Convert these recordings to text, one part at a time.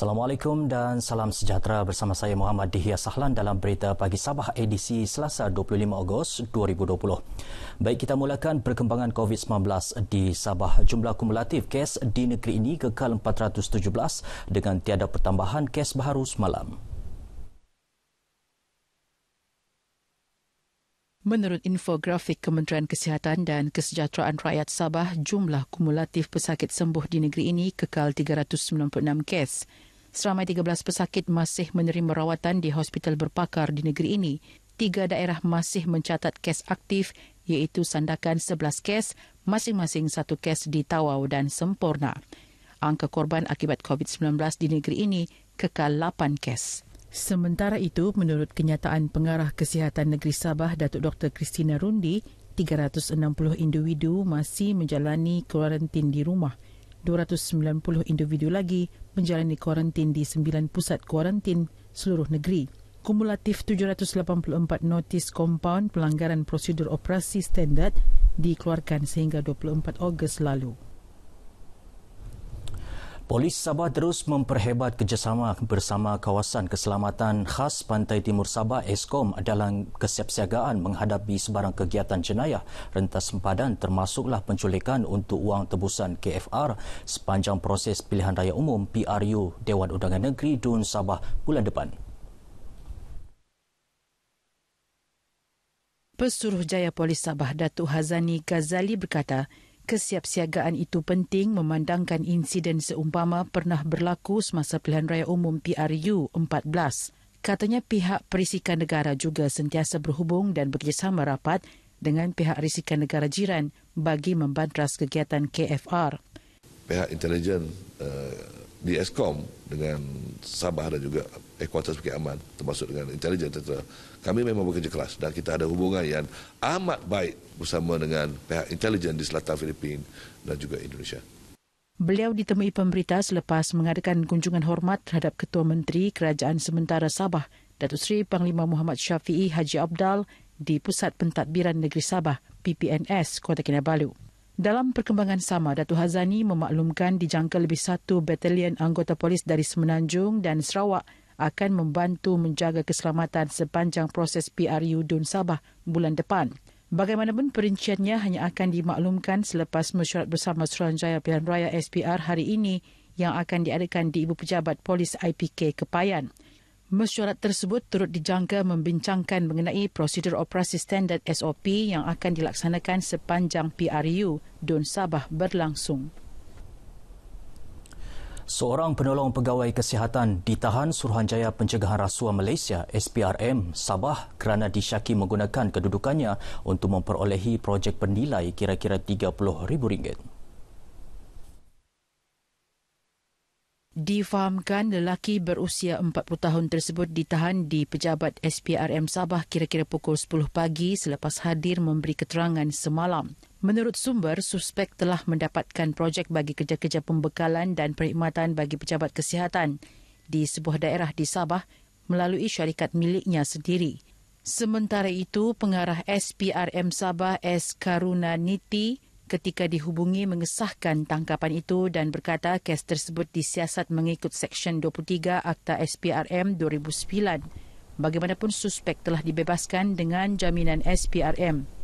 Assalamualaikum dan salam sejahtera bersama saya Muhammad Dihya Sahlan dalam berita pagi Sabah edisi Selasa 25 Ogos 2020. Baik kita mulakan perkembangan COVID-19 di Sabah. Jumlah kumulatif kes di negeri ini kekal 417 dengan tiada pertambahan kes baru semalam. Menurut infografik Kementerian Kesihatan dan Kesejahteraan Rakyat Sabah, jumlah kumulatif pesakit sembuh di negeri ini kekal 396 kes Seramai 13 pesakit masih menerima rawatan di hospital berpakar di negeri ini. Tiga daerah masih mencatat kes aktif iaitu Sandakan 11 kes, masing-masing satu kes di Tawau dan Semporna. Angka korban akibat COVID-19 di negeri ini kekal 8 kes. Sementara itu, menurut kenyataan Pengarah Kesihatan Negeri Sabah Datuk Dr. Christina Rundi, 360 individu masih menjalani kuarantin di rumah. 290 individu lagi menjalani kuarantin di sembilan pusat kuarantin seluruh negeri. Kumulatif 784 notis kompaun pelanggaran prosedur operasi standard dikeluarkan sehingga 24 Ogos lalu. Polis Sabah terus memperhebat kerjasama bersama Kawasan Keselamatan Khas Pantai Timur Sabah ESKOM dalam kesiapsiagaan menghadapi sebarang kegiatan jenayah rentas sempadan termasuklah penculikan untuk wang tebusan KFR sepanjang proses pilihan raya umum PRU Dewan Undangan Negeri Dun Sabah bulan depan. Pesuruhjaya Polis Sabah Datuk Hazani Ghazali berkata, kesiapsiagaan itu penting memandangkan insiden seumpama pernah berlaku semasa pilihan raya umum PRU 14. Katanya pihak perisikan negara juga sentiasa berhubung dan bekerjasama rapat dengan pihak risikan negara jiran bagi membantras kegiatan KFR. Pihak intelijen uh, di ESKOM dengan Sabah dan juga headquarters Bukit Aman termasuk dengan intelijen. tentera. Kami memang bekerja keras dan kita ada hubungan yang amat baik bersama dengan pihak Intelijen di selatan Filipin dan juga Indonesia. Beliau ditemui pemberita selepas mengadakan kunjungan hormat terhadap Ketua Menteri Kerajaan Sementara Sabah, Datuk Seri Panglima Muhammad Syafi'i Haji Abdal di Pusat Pentadbiran Negeri Sabah, PPNS, Kota Kinabalu. Dalam perkembangan sama, Datuk Hazani memaklumkan dijangka lebih satu batalion anggota polis dari Semenanjung dan Sarawak akan membantu menjaga keselamatan sepanjang proses PRU Dun Sabah bulan depan. Bagaimanapun perinciannya hanya akan dimaklumkan selepas mesyuarat bersama Suruhanjaya Pilihan Raya SPR hari ini yang akan diadakan di Ibu Pejabat Polis IPK Kepayan. Mesyuarat tersebut turut dijangka membincangkan mengenai prosedur operasi standard SOP yang akan dilaksanakan sepanjang PRU Dun Sabah berlangsung. Seorang penolong pegawai kesihatan ditahan Suruhanjaya Pencegahan Rasuah Malaysia SPRM Sabah kerana disyaki menggunakan kedudukannya untuk memperolehi projek bernilai kira-kira rm ringgit. Difahamkan lelaki berusia 40 tahun tersebut ditahan di pejabat SPRM Sabah kira-kira pukul 10 pagi selepas hadir memberi keterangan semalam. Menurut sumber, suspek telah mendapatkan projek bagi kerja-kerja pembekalan dan perkhidmatan bagi pejabat kesihatan di sebuah daerah di Sabah melalui syarikat miliknya sendiri. Sementara itu, pengarah SPRM Sabah S. Karuna Niti ketika dihubungi mengesahkan tangkapan itu dan berkata kes tersebut disiasat mengikut Seksyen 23 Akta SPRM 2009. Bagaimanapun suspek telah dibebaskan dengan jaminan SPRM.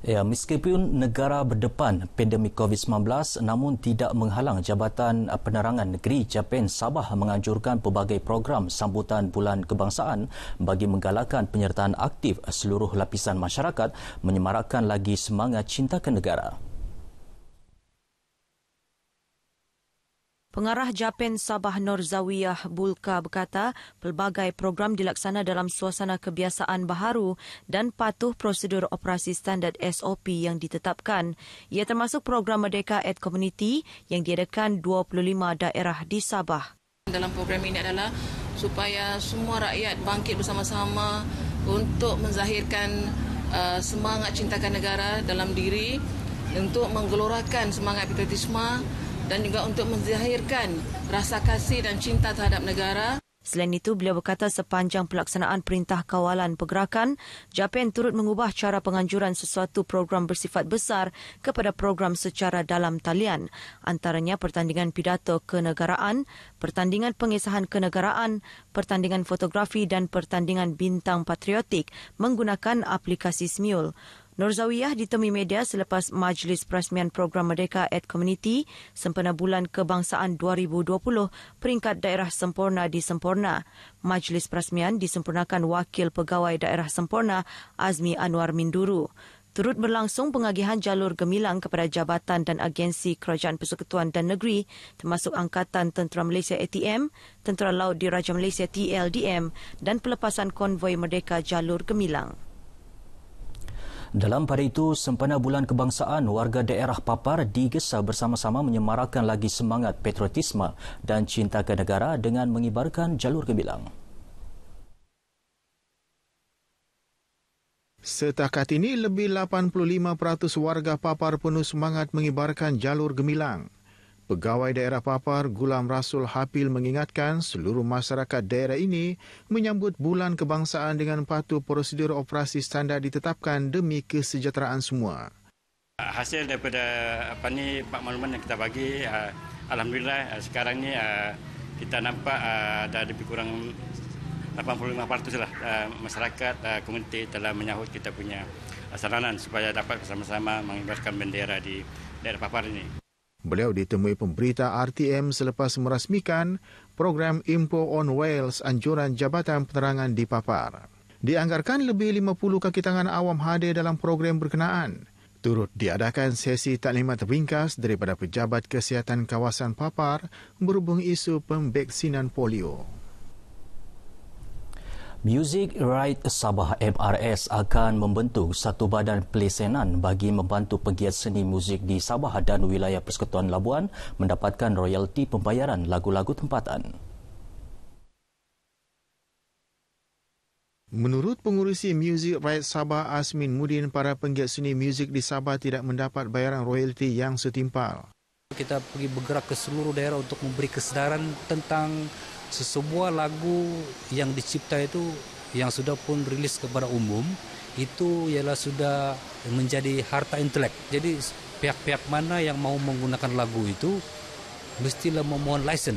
Ya, meskipun negara berdepan pandemik COVID-19 namun tidak menghalang Jabatan Penerangan Negeri Japan Sabah menganjurkan pelbagai program sambutan Bulan Kebangsaan bagi menggalakkan penyertaan aktif seluruh lapisan masyarakat menyemarakkan lagi semangat cinta ke negara. Pengarah Japan Sabah Nur Zawiyah Bulka berkata pelbagai program dilaksana dalam suasana kebiasaan baharu dan patuh prosedur operasi standard SOP yang ditetapkan. Ia termasuk program Merdeka at Community yang diadakan 25 daerah di Sabah. Dalam program ini adalah supaya semua rakyat bangkit bersama-sama untuk menzahirkan uh, semangat cintakan negara dalam diri untuk menggelorakan semangat patriotisme dan juga untuk menzahirkan rasa kasih dan cinta terhadap negara. Selain itu, beliau berkata sepanjang pelaksanaan perintah kawalan pergerakan, Japan turut mengubah cara penganjuran sesuatu program bersifat besar kepada program secara dalam talian, antaranya pertandingan pidato kenegaraan, pertandingan pengesahan kenegaraan, pertandingan fotografi dan pertandingan bintang patriotik menggunakan aplikasi Smule. Nur Zawiyah ditemui media selepas Majlis Perasmian Program Merdeka at Community sempena Bulan Kebangsaan 2020 peringkat daerah sempurna di Sempurna. Majlis Perasmian disempurnakan Wakil Pegawai Daerah Sempurna Azmi Anwar Minduru. Turut berlangsung pengagihan jalur gemilang kepada jabatan dan agensi Kerajaan Persekutuan dan Negeri termasuk Angkatan Tentera Malaysia ATM, Tentera Laut Diraja Malaysia TLDM dan pelepasan konvoi merdeka jalur gemilang. Dalam pada itu, sempena bulan kebangsaan, warga daerah Papar digesa bersama-sama menyemarakkan lagi semangat patriotisme dan cinta ke negara dengan mengibarkan jalur gemilang. Setakat ini, lebih 85% warga Papar penuh semangat mengibarkan jalur gemilang. Pegawai Daerah Papar Gulam Rasul Hapil mengingatkan seluruh masyarakat daerah ini menyambut bulan kebangsaan dengan patuh prosedur operasi standar ditetapkan demi kesejahteraan semua. Hasil daripada apa ni Pak makmuman yang kita bagi ah, alhamdulillah ah, sekarang ni ah, kita nampak ada lebih kurang 85% lah masyarakat komuniti telah menyahut kita punya saranan supaya dapat bersama-sama mengibarkan bendera di daerah Papar ini. Beliau ditemui pemberita RTM selepas merasmikan program Info on Wales anjuran Jabatan Penerangan di Papar. Dianggarkan lebih 50 kaki tangan awam hadir dalam program berkenaan. Turut diadakan sesi taklimat ringkas daripada Pejabat Kesihatan Kawasan Papar berhubung isu pembeksinan polio. Music Right Sabah MRS akan membentuk satu badan pelisenan bagi membantu pegiat seni muzik di Sabah dan wilayah Persekutuan Labuan mendapatkan royalti pembayaran lagu-lagu tempatan. Menurut pengurusi Music Right Sabah Asmin Mudin, para penggiat seni muzik di Sabah tidak mendapat bayaran royalti yang setimpal. Kita pergi bergerak ke seluruh daerah untuk memberi kesedaran tentang sesebuah lagu yang dicipta itu yang sudah pun rilis kepada umum itu ialah sudah menjadi harta intelek. Jadi pihak-pihak mana yang mau menggunakan lagu itu mestilah memohon lesen.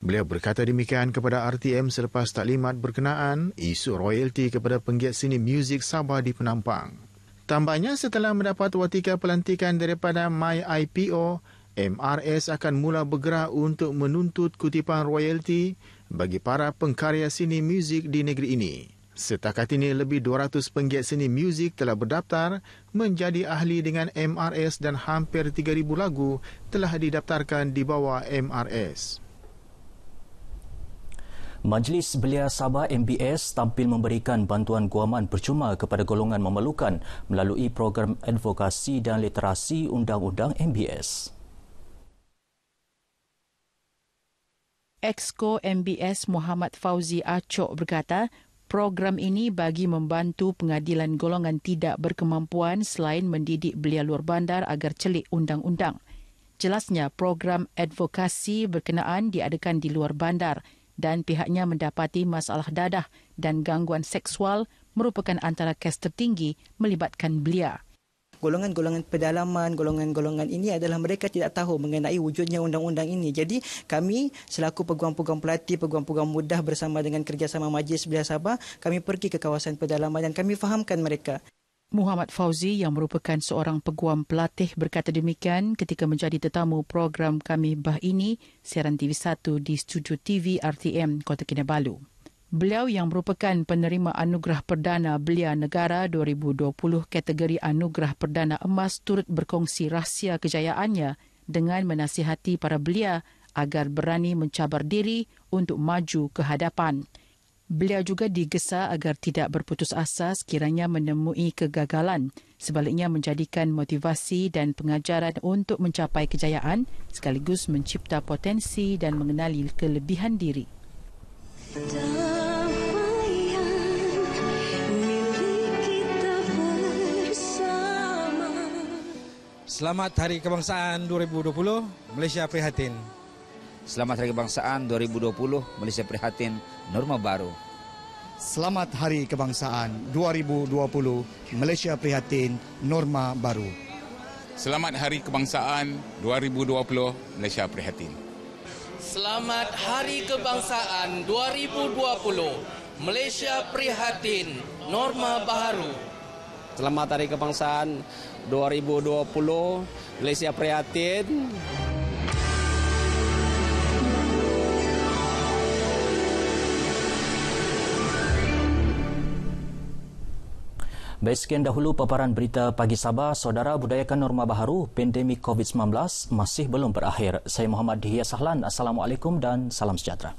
Beliau berkata demikian kepada RTM selepas taklimat berkenaan isu royalti kepada penggiat seni muzik Sabah di Penampang. Tambahnya setelah mendapat watika pelantikan daripada MyIPO, MRS akan mula bergerak untuk menuntut kutipan royalti bagi para pengkarya seni muzik di negeri ini. Setakat ini, lebih 200 penggiat seni muzik telah berdaftar menjadi ahli dengan MRS dan hampir 3,000 lagu telah didaftarkan di bawah MRS. Majlis Belia Sabah MBS tampil memberikan bantuan guaman percuma kepada golongan memerlukan melalui program advokasi dan literasi undang-undang MBS. Exco MBS Muhammad Fauzi Acok berkata, program ini bagi membantu pengadilan golongan tidak berkemampuan selain mendidik belia luar bandar agar celik undang-undang. Jelasnya, program advokasi berkenaan diadakan di luar bandar dan pihaknya mendapati masalah dadah dan gangguan seksual merupakan antara kes tertinggi melibatkan belia golongan-golongan pedalaman, golongan-golongan ini adalah mereka tidak tahu mengenai wujudnya undang-undang ini. Jadi kami selaku peguam-peguam pelatih, peguam-peguam mudah bersama dengan kerjasama Majlis Belia Sabah, kami pergi ke kawasan pedalaman dan kami fahamkan mereka. Muhammad Fauzi yang merupakan seorang peguam pelatih berkata demikian ketika menjadi tetamu program kami bah ini siaran TV1 di Studio TV RTM Kota Kinabalu. Beliau yang merupakan penerima anugerah Perdana Belia Negara 2020 kategori anugerah Perdana Emas turut berkongsi rahsia kejayaannya dengan menasihati para belia agar berani mencabar diri untuk maju ke hadapan. Beliau juga digesa agar tidak berputus asa sekiranya menemui kegagalan, sebaliknya menjadikan motivasi dan pengajaran untuk mencapai kejayaan sekaligus mencipta potensi dan mengenali kelebihan diri. Selamat Hari Kebangsaan 2020, Malaysia Prihatin. Selamat Hari Kebangsaan 2020, Malaysia Prihatin, Norma Baru. Selamat Hari Kebangsaan 2020, Malaysia Prihatin, Norma Baru. Selamat Hari Kebangsaan 2020, Malaysia Prihatin. Selamat Hari Kebangsaan 2020. Malaysia prihatin norma Baharu. Selamat Hari Kebangsaan 2020. Malaysia prihatin. Baik sekian dahulu paparan berita pagi Sabah, saudara budayakan norma baharu, Pandemik COVID-19 masih belum berakhir. Saya Muhammad Dihya Sahlan, Assalamualaikum dan salam sejahtera.